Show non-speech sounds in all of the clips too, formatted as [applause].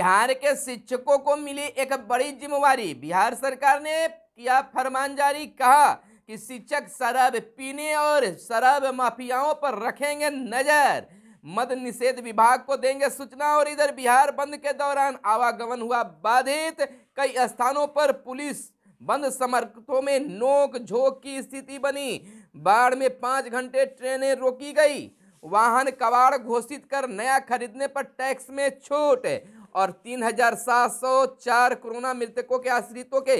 बिहार के शिक्षकों को मिली एक बड़ी जिम्मेवारी बिहार सरकार ने किया फरमान जारी कहा कि शिक्षक शराब पीने और शराब माफियाओं पर रखेंगे नजर मद निषेध विभाग को देंगे सूचना और इधर बिहार बंद के दौरान आवागमन हुआ बाधित कई स्थानों पर पुलिस बंद समर्थकों में नोक झोंक की स्थिति बनी बाढ़ में पाँच घंटे ट्रेनें रोकी गई वाहन कबाड़ घोषित कर नया खरीदने पर टैक्स में छूट और तीन हजार सात सौ चार कोरोना मृतकों के आश्रितों के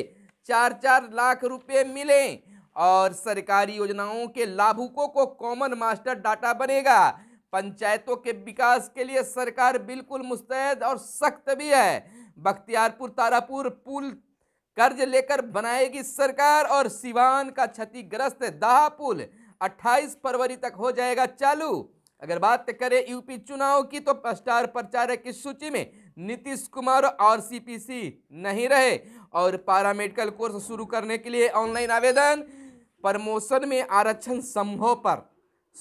चार चार लाख रुपए मिले और सरकारी योजनाओं के लाभुकों को कॉमन मास्टर डाटा बनेगा पंचायतों के विकास के लिए सरकार बिल्कुल मुस्तैद और सख्त भी है बख्तियारपुर तारापुर पुल कर्ज लेकर बनाएगी सरकार और सिवान का क्षतिग्रस्त दाह पुल 28 फरवरी तक हो जाएगा चालू अगर बात करें यूपी चुनाव की तो स्टार प्रचारक की सूची में नीतीश कुमार और सीपीसी नहीं रहे और पैरामेडिकल कोर्स शुरू करने के लिए ऑनलाइन आवेदन प्रमोशन में आरक्षण संभव पर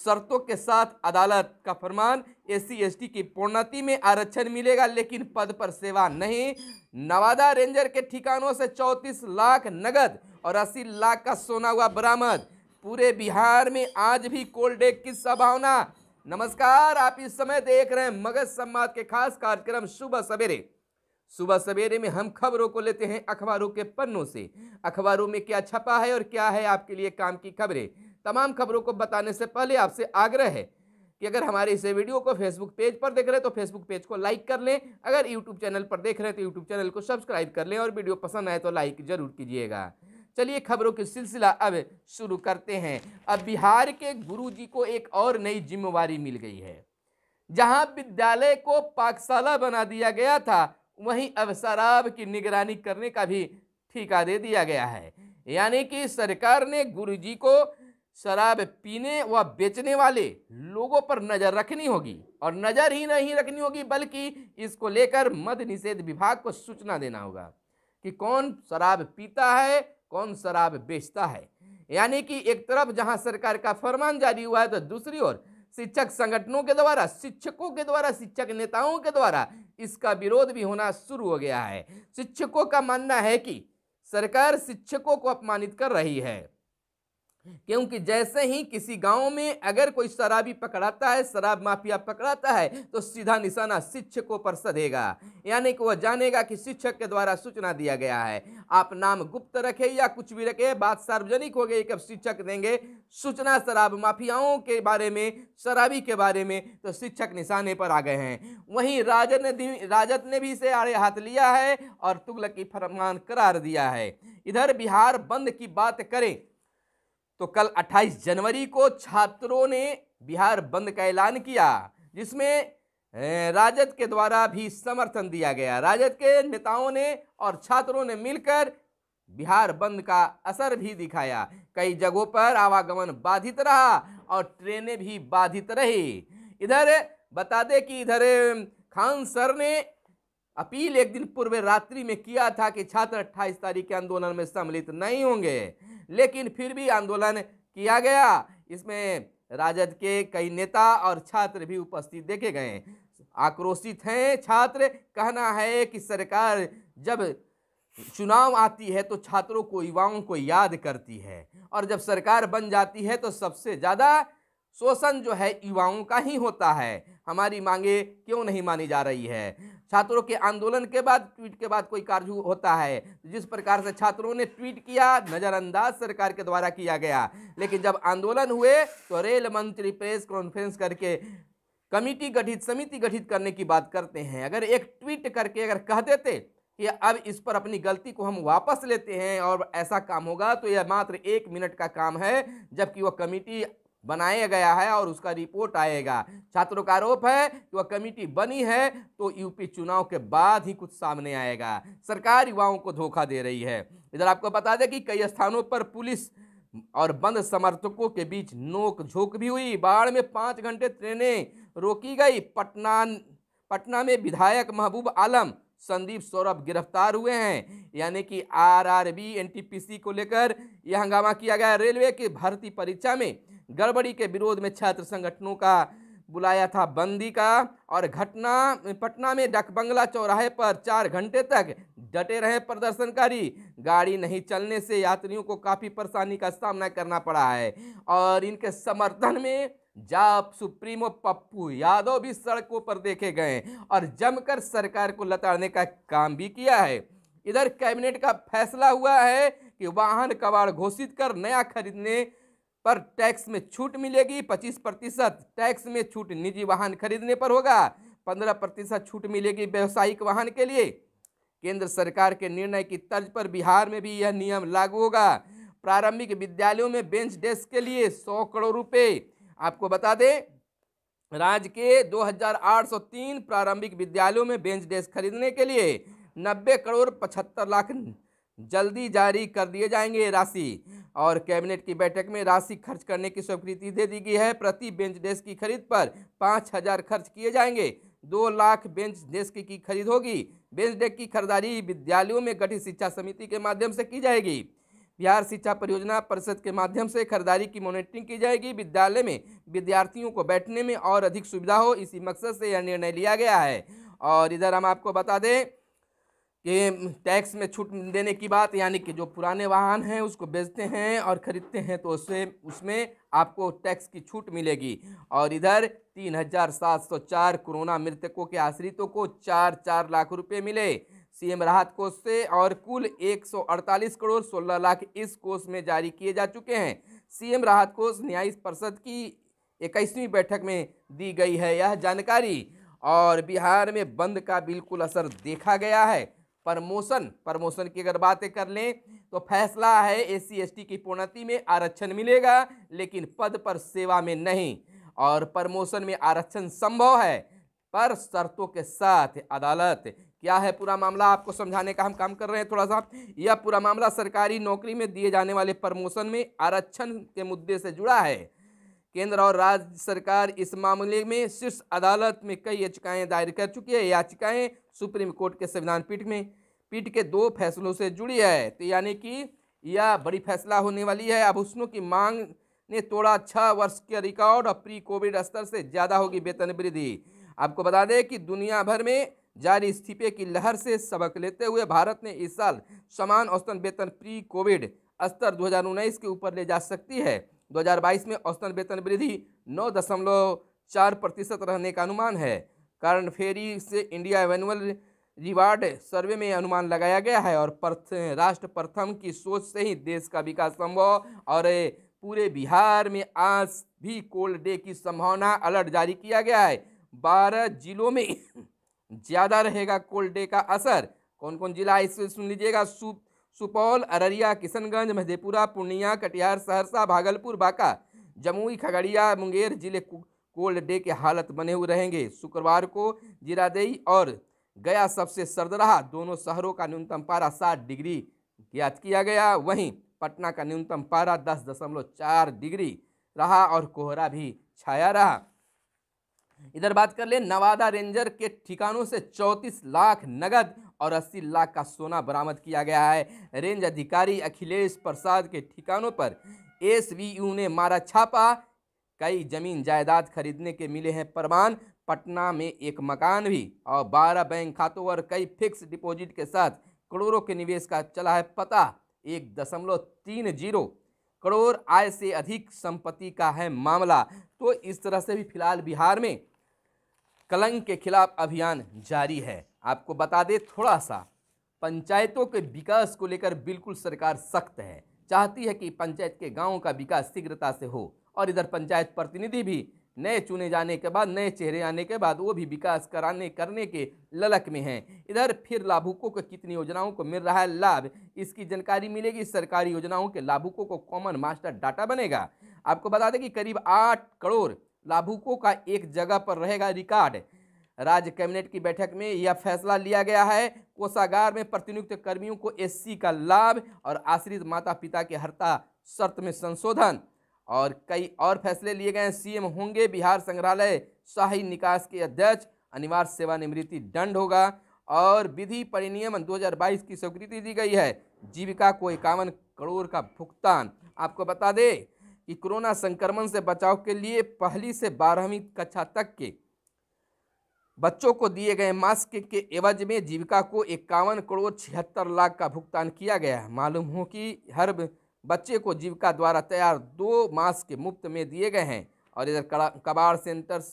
शर्तों के साथ अदालत का फरमान एस सी की पूर्णति में आरक्षण मिलेगा लेकिन पद पर सेवा नहीं नवादा रेंजर के ठिकानों से 34 लाख नगद और 80 लाख का सोना हुआ बरामद पूरे बिहार में आज भी कोल्ड डे की संभावना नमस्कार आप इस समय देख रहे हैं मगध संवाद के खास कार्यक्रम सुबह सवेरे सुबह सवेरे में हम खबरों को लेते हैं अखबारों के पन्नों से अखबारों में क्या छपा है और क्या है आपके लिए काम की खबरें तमाम खबरों को बताने से पहले आपसे आग्रह है कि अगर हमारे इसे वीडियो को फेसबुक पेज पर देख रहे हैं तो फेसबुक पेज को लाइक कर लें अगर यूट्यूब चैनल पर देख रहे हैं तो यूट्यूब चैनल को सब्सक्राइब कर लें और वीडियो पसंद आए तो लाइक जरूर कीजिएगा चलिए खबरों के सिलसिला अब शुरू करते हैं अब बिहार के गुरु जी को एक और नई जिम्मेवारी मिल गई है जहां विद्यालय को पाकशाला बना दिया गया था वहीं अब शराब की निगरानी करने का भी ठीका दे दिया गया है यानी कि सरकार ने गुरुजी को शराब पीने व बेचने वाले लोगों पर नज़र रखनी होगी और नज़र ही नहीं रखनी होगी बल्कि इसको लेकर मद निषेध विभाग को सूचना देना होगा कि कौन शराब पीता है कौन शराब बेचता है यानी कि एक तरफ जहां सरकार का फरमान जारी हुआ है तो दूसरी ओर शिक्षक संगठनों के द्वारा शिक्षकों के द्वारा शिक्षक नेताओं के द्वारा इसका विरोध भी होना शुरू हो गया है शिक्षकों का मानना है कि सरकार शिक्षकों को अपमानित कर रही है क्योंकि जैसे ही किसी गांव में अगर कोई शराबी पकड़ाता है शराब माफिया पकड़ाता है तो सीधा निशाना शिक्षकों पर सधेगा यानी कि वह जानेगा कि शिक्षक के द्वारा सूचना दिया गया है आप नाम गुप्त रखे या कुछ भी रखे बात सार्वजनिक हो गई कब शिक्षक देंगे सूचना शराब माफियाओं के बारे में शराबी के बारे में तो शिक्षक निशाने पर आ गए हैं वहीं राजद ने राजद ने भी इसे आड़े हाथ लिया है और तुगल की फरमान करार दिया है इधर बिहार बंद की बात करें तो कल 28 जनवरी को छात्रों ने बिहार बंद का ऐलान किया जिसमें राजद के द्वारा भी समर्थन दिया गया राजद के नेताओं ने और छात्रों ने मिलकर बिहार बंद का असर भी दिखाया कई जगहों पर आवागमन बाधित रहा और ट्रेनें भी बाधित रही इधर बता दें कि इधर खान सर ने अपील एक दिन पूर्व रात्रि में किया था कि छात्र 28 तारीख के आंदोलन में सम्मिलित नहीं होंगे लेकिन फिर भी आंदोलन किया गया इसमें राजद के कई नेता और छात्र भी उपस्थित देखे गए आक्रोशित हैं छात्र कहना है कि सरकार जब चुनाव आती है तो छात्रों को युवाओं को याद करती है और जब सरकार बन जाती है तो सबसे ज़्यादा शोषण जो है युवाओं का ही होता है हमारी मांगे क्यों नहीं मानी जा रही है छात्रों के आंदोलन के बाद ट्वीट के बाद कोई कार्य होता है जिस प्रकार से छात्रों ने ट्वीट किया नज़रअंदाज सरकार के द्वारा किया गया लेकिन जब आंदोलन हुए तो रेल मंत्री प्रेस कॉन्फ्रेंस करके कमिटी गठित समिति गठित करने की बात करते हैं अगर एक ट्वीट करके अगर कह देते कि अब इस पर अपनी गलती को हम वापस लेते हैं और ऐसा काम होगा तो यह मात्र एक मिनट का काम है जबकि वह कमेटी बनाया गया है और उसका रिपोर्ट आएगा छात्रों का आरोप है कि वह कमेटी बनी है तो यूपी चुनाव के बाद ही कुछ सामने आएगा सरकार युवाओं को धोखा दे रही है इधर आपको बता दें कि कई स्थानों पर पुलिस और बंद समर्थकों के बीच नोक झोंक भी हुई बाढ़ में पाँच घंटे ट्रेनें रोकी गई पटना पटना में विधायक महबूब आलम संदीप सौरभ गिरफ्तार हुए हैं यानी कि आरआरबी एनटीपीसी को लेकर यह हंगामा किया गया रेलवे की भर्ती परीक्षा में गड़बड़ी के विरोध में छात्र संगठनों का बुलाया था बंदी का और घटना पटना में डकबंगला चौराहे पर चार घंटे तक डटे रहे प्रदर्शनकारी गाड़ी नहीं चलने से यात्रियों को काफ़ी परेशानी का सामना करना पड़ा है और इनके समर्थन में जाप सुप्रीमो पप्पू यादव भी सड़कों पर देखे गए और जमकर सरकार को लताड़ने का काम भी किया है इधर कैबिनेट का फैसला हुआ है कि वाहन कबाड़ घोषित कर नया खरीदने पर टैक्स में छूट मिलेगी 25 प्रतिशत टैक्स में छूट निजी वाहन खरीदने पर होगा 15 प्रतिशत छूट मिलेगी व्यावसायिक वाहन के लिए केंद्र सरकार के निर्णय की तर्ज पर बिहार में भी यह नियम लागू होगा प्रारंभिक विद्यालयों में बेंच डेस्क के लिए सौ करोड़ रुपये आपको बता दें राज्य के 2803 प्रारंभिक विद्यालयों में बेंच डेस्क खरीदने के लिए 90 करोड़ पचहत्तर लाख जल्दी जारी कर दिए जाएंगे राशि और कैबिनेट की बैठक में राशि खर्च करने की स्वीकृति दे दी गई है प्रति बेंच डेस्क की खरीद पर पाँच हज़ार खर्च किए जाएंगे दो लाख बेंच डेस्क की खरीद होगी बेंच डेस्क की खरीदारी विद्यालयों में गठित शिक्षा समिति के माध्यम से की जाएगी बिहार शिक्षा परियोजना परिषद के माध्यम से खरीदारी की मॉनिटरिंग की जाएगी विद्यालय में विद्यार्थियों को बैठने में और अधिक सुविधा हो इसी मकसद से यह निर्णय लिया गया है और इधर हम आपको बता दें कि टैक्स में छूट देने की बात यानी कि जो पुराने वाहन हैं उसको बेचते हैं और ख़रीदते हैं तो उससे उसमें आपको टैक्स की छूट मिलेगी और इधर तीन हज़ार सात सौ चार कोरोना मृतकों के आश्रितों को चार चार लाख रुपए मिले सीएम राहत कोष से और कुल एक सौ अड़तालीस करोड़ सोलह लाख इस कोष में जारी किए जा चुके हैं सी राहत कोष न्यायिक परिषद की इक्कीसवीं बैठक में दी गई है यह जानकारी और बिहार में बंद का बिल्कुल असर देखा गया है प्रमोशन प्रमोशन की अगर बातें कर लें तो फैसला है एस सी की प्रोन्नति में आरक्षण मिलेगा लेकिन पद पर सेवा में नहीं और प्रमोशन में आरक्षण संभव है पर शर्तों के साथ अदालत क्या है पूरा मामला आपको समझाने का हम काम कर रहे हैं थोड़ा सा यह पूरा मामला सरकारी नौकरी में दिए जाने वाले प्रमोशन में आरक्षण के मुद्दे से जुड़ा है केंद्र और राज्य सरकार इस मामले में शीर्ष अदालत में कई याचिकाएं दायर कर चुकी है याचिकाएं सुप्रीम कोर्ट के संविधान पीठ में पीठ के दो फैसलों से जुड़ी है तो यानी कि यह बड़ी फैसला होने वाली है आभूषणों की मांग ने तोड़ा छः वर्ष के रिकॉर्ड और प्री कोविड स्तर से ज़्यादा होगी वेतन वृद्धि आपको बता दें कि दुनिया भर में जारी इस्तीफे की लहर से सबक लेते हुए भारत ने इस साल समान औसतन वेतन प्री कोविड स्तर 2019 के ऊपर ले जा सकती है 2022 में औसतन वेतन वृद्धि नौ दशमलव चार प्रतिशत रहने का अनुमान है कारण फेरी से इंडिया एवेनुअल रिवार्ड सर्वे में अनुमान लगाया गया है और राष्ट्र प्रथम की सोच से ही देश का विकास संभव और पूरे बिहार में आज भी कोल्ड डे की संभावना अलर्ट जारी किया गया है बारह जिलों में [clears throat] ज़्यादा रहेगा कोल्ड डे का असर कौन कौन जिला इसे सुन लीजिएगा सुप सुपौल अररिया किशनगंज मधेपुरा पूर्णिया कटिहार सहरसा भागलपुर बांका जमुई खगड़िया मुंगेर जिले कोल्ड डे के हालत बने हुए रहेंगे शुक्रवार को जीरादेई और गया सबसे सर्द रहा दोनों शहरों का न्यूनतम पारा सात डिग्री ज्ञात किया गया वहीं पटना का न्यूनतम पारा दस दशमलव चार डिग्री रहा और कोहरा भी छाया रहा इधर बात कर ले नवादा रेंजर के ठिकानों से चौंतीस लाख नगद और 80 लाख का सोना बरामद किया गया है रेंज अधिकारी अखिलेश प्रसाद के ठिकानों पर एसवीयू ने मारा छापा कई जमीन जायदाद खरीदने के मिले हैं प्रमाण पटना में एक मकान भी और बारह बैंक खातों और कई फिक्स डिपॉजिट के साथ करोड़ों के निवेश का चला है पता एक दशमलव तीन जीरो करोड़ आय से अधिक संपत्ति का है मामला तो इस तरह से भी फिलहाल बिहार में कलंक के खिलाफ अभियान जारी है आपको बता दें थोड़ा सा पंचायतों के विकास को लेकर बिल्कुल सरकार सख्त है चाहती है कि पंचायत के गांवों का विकास शीघ्रता से हो और इधर पंचायत प्रतिनिधि भी नए चुने जाने के बाद नए चेहरे आने के बाद वो भी विकास कराने करने के ललक में हैं इधर फिर लाभुकों को कितनी योजनाओं को मिल रहा है लाभ इसकी जानकारी मिलेगी सरकारी योजनाओं के लाभुकों को कॉमन मास्टर डाटा बनेगा आपको बता दें कि करीब आठ करोड़ लाभुकों का एक जगह पर रहेगा रिकॉर्ड राज्य कैबिनेट की बैठक में यह फैसला लिया गया है कोषागार में प्रतिनियुक्त कर्मियों को एससी का लाभ और आश्रित माता पिता के हरता शर्त में संशोधन और कई और फैसले लिए गए सीएम होंगे बिहार संग्रहालय शाही निकास के अध्यक्ष अनिवार्य सेवानिवृत्ति दंड होगा और विधि परिनियमन 2022 की स्वीकृति दी गई है जीविका को इक्यावन करोड़ का भुगतान आपको बता दें कि कोरोना संक्रमण से बचाव के लिए पहली से बारहवीं कक्षा तक के बच्चों को दिए गए मास्क के एवज में जीविका को इक्यावन करोड़ छिहत्तर लाख का भुगतान किया गया है मालूम हो कि हर बच्चे को जीविका द्वारा तैयार दो मास के मुफ्त में दिए गए हैं और इधर कबाड़ सेंटर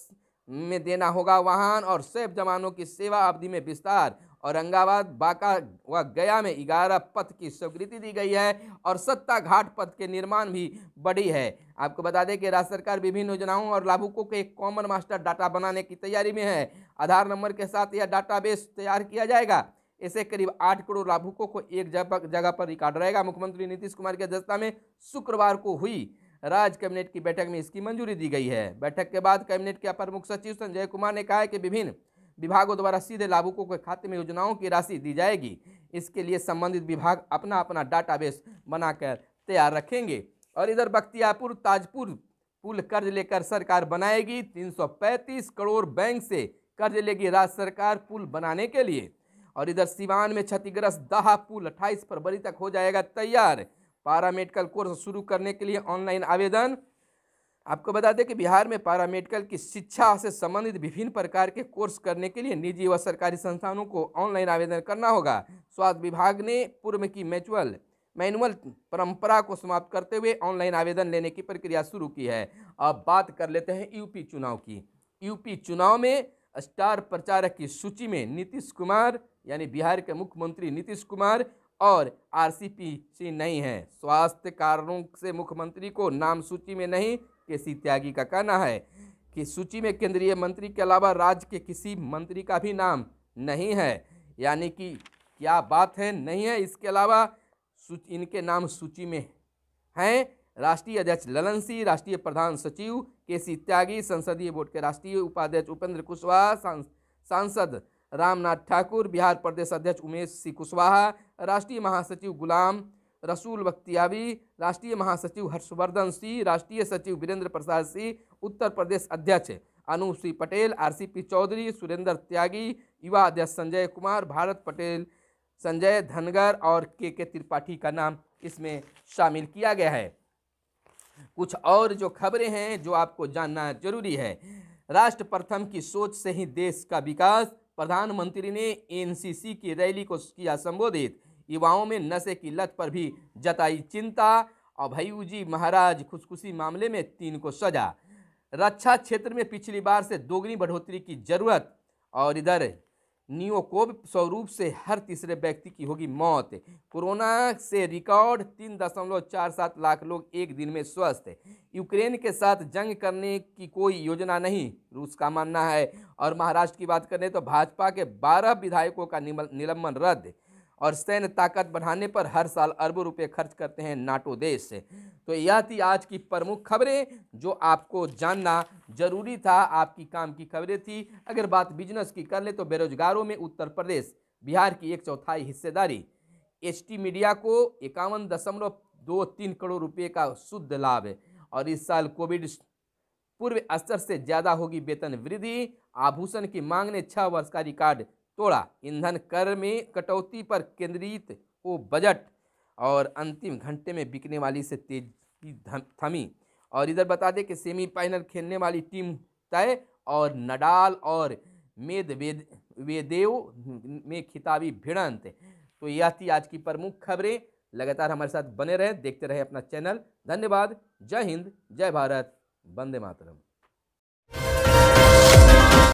में देना होगा वाहन और सैफ जवानों की सेवा अवधि में विस्तार औरंगाबाद बांका व गया में ग्यारह पथ की स्वीकृति दी गई है और सत्ता घाट पथ के निर्माण भी बड़ी है आपको बता दें कि राज्य सरकार विभिन्न योजनाओं और लाभुकों के एक कॉमन मास्टर डाटा बनाने की तैयारी में है आधार नंबर के साथ यह डाटाबेस तैयार किया जाएगा ऐसे करीब आठ करोड़ लाभुकों को एक जगह पर रिकॉर्ड रहेगा मुख्यमंत्री नीतीश कुमार की अध्यक्षता में शुक्रवार को हुई राज्य कैबिनेट की बैठक में इसकी मंजूरी दी गई है बैठक के बाद कैबिनेट के अपर मुख्य सचिव संजय कुमार ने कहा है कि विभिन्न विभागों द्वारा सीधे लाभुकों के खाते में योजनाओं की राशि दी जाएगी इसके लिए संबंधित विभाग अपना अपना डाटाबेस बनाकर तैयार रखेंगे और इधर बख्तियारपुर ताजपुर पुल कर्ज लेकर सरकार बनाएगी तीन करोड़ बैंक से कर्ज लेगी राज्य सरकार पुल बनाने के लिए और इधर सिवान में क्षतिग्रस्त दहा पुल अट्ठाईस फरवरी तक हो जाएगा तैयार पारा मेडिकल कोर्स शुरू करने के लिए ऑनलाइन आवेदन आपको बता दें कि बिहार में पारा मेडिकल की शिक्षा से संबंधित विभिन्न प्रकार के कोर्स करने के लिए निजी व सरकारी संस्थानों को ऑनलाइन आवेदन करना होगा स्वास्थ्य विभाग ने पूर्व की मैचुअल मैनुअल परंपरा को समाप्त करते हुए ऑनलाइन आवेदन लेने की प्रक्रिया शुरू की है अब बात कर लेते हैं यूपी चुनाव की यूपी चुनाव में स्टार प्रचारक की सूची में नीतीश कुमार यानी बिहार के मुख्यमंत्री नीतीश कुमार और आरसीपी सी नहीं है स्वास्थ्य कारणों से मुख्यमंत्री को नाम सूची में नहीं के सी त्यागी का कहना है कि सूची में केंद्रीय मंत्री के अलावा राज्य के किसी मंत्री का भी नाम नहीं है यानी कि क्या बात है नहीं है इसके अलावा इनके नाम सूची में हैं राष्ट्रीय अध्यक्ष ललन सिंह राष्ट्रीय प्रधान सचिव के सी त्यागी संसदीय बोर्ड के राष्ट्रीय उपाध्यक्ष उपेंद्र कुशवाहा सांसद रामनाथ ठाकुर बिहार प्रदेश अध्यक्ष उमेश सिंह कुशवाहा राष्ट्रीय महासचिव गुलाम रसूल बख्तियावी राष्ट्रीय महासचिव हर्षवर्धन सिंह राष्ट्रीय सचिव वीरेंद्र प्रसाद सिंह उत्तर प्रदेश अध्यक्ष अनु सी पटेल आरसीपी चौधरी सुरेंद्र त्यागी युवा अध्यक्ष संजय कुमार भारत पटेल संजय धनगर और के के त्रिपाठी का नाम इसमें शामिल किया गया है कुछ और जो खबरें हैं जो आपको जानना जरूरी है राष्ट्र प्रथम की सोच से ही देश का विकास प्रधानमंत्री ने एनसीसी की रैली को किया संबोधित युवाओं में नशे की लत पर भी जताई चिंता और भयू जी महाराज खुशखुशी मामले में तीन को सजा रक्षा क्षेत्र में पिछली बार से दोगुनी बढ़ोतरी की जरूरत और इधर नियोकोब स्वरूप से हर तीसरे व्यक्ति की होगी मौत कोरोना से रिकॉर्ड तीन दशमलव चार सात लाख लोग एक दिन में स्वस्थ यूक्रेन के साथ जंग करने की कोई योजना नहीं रूस का मानना है और महाराष्ट्र की बात करें तो भाजपा के बारह विधायकों का निलंबन रद्द और सैन्य ताकत बढ़ाने पर हर साल अरबों रुपये खर्च करते हैं नाटो देश तो यह थी आज की प्रमुख खबरें जो आपको जानना जरूरी था आपकी काम की खबरें थी अगर बात बिजनेस की कर ले तो बेरोजगारों में उत्तर प्रदेश बिहार की एक चौथाई हिस्सेदारी एसटी मीडिया को इक्यावन दशमलव दो तीन करोड़ रुपए का शुद्ध लाभ है और इस साल कोविड पूर्व स्तर से ज़्यादा होगी वेतन वृद्धि आभूषण की मांग ने छः वर्ष का रिकॉर्ड तोड़ा ईंधन कर में कटौती पर केंद्रित हो बजट और अंतिम घंटे में बिकने वाली से तेज थमी और इधर बता दें कि सेमीफाइनल खेलने वाली टीम तय और नडाल और मेद वेदेव में खिताबी भिड़ंत तो यह थी आज की प्रमुख खबरें लगातार हमारे साथ बने रहें देखते रहें अपना चैनल धन्यवाद जय हिंद जय भारत वंदे मातरम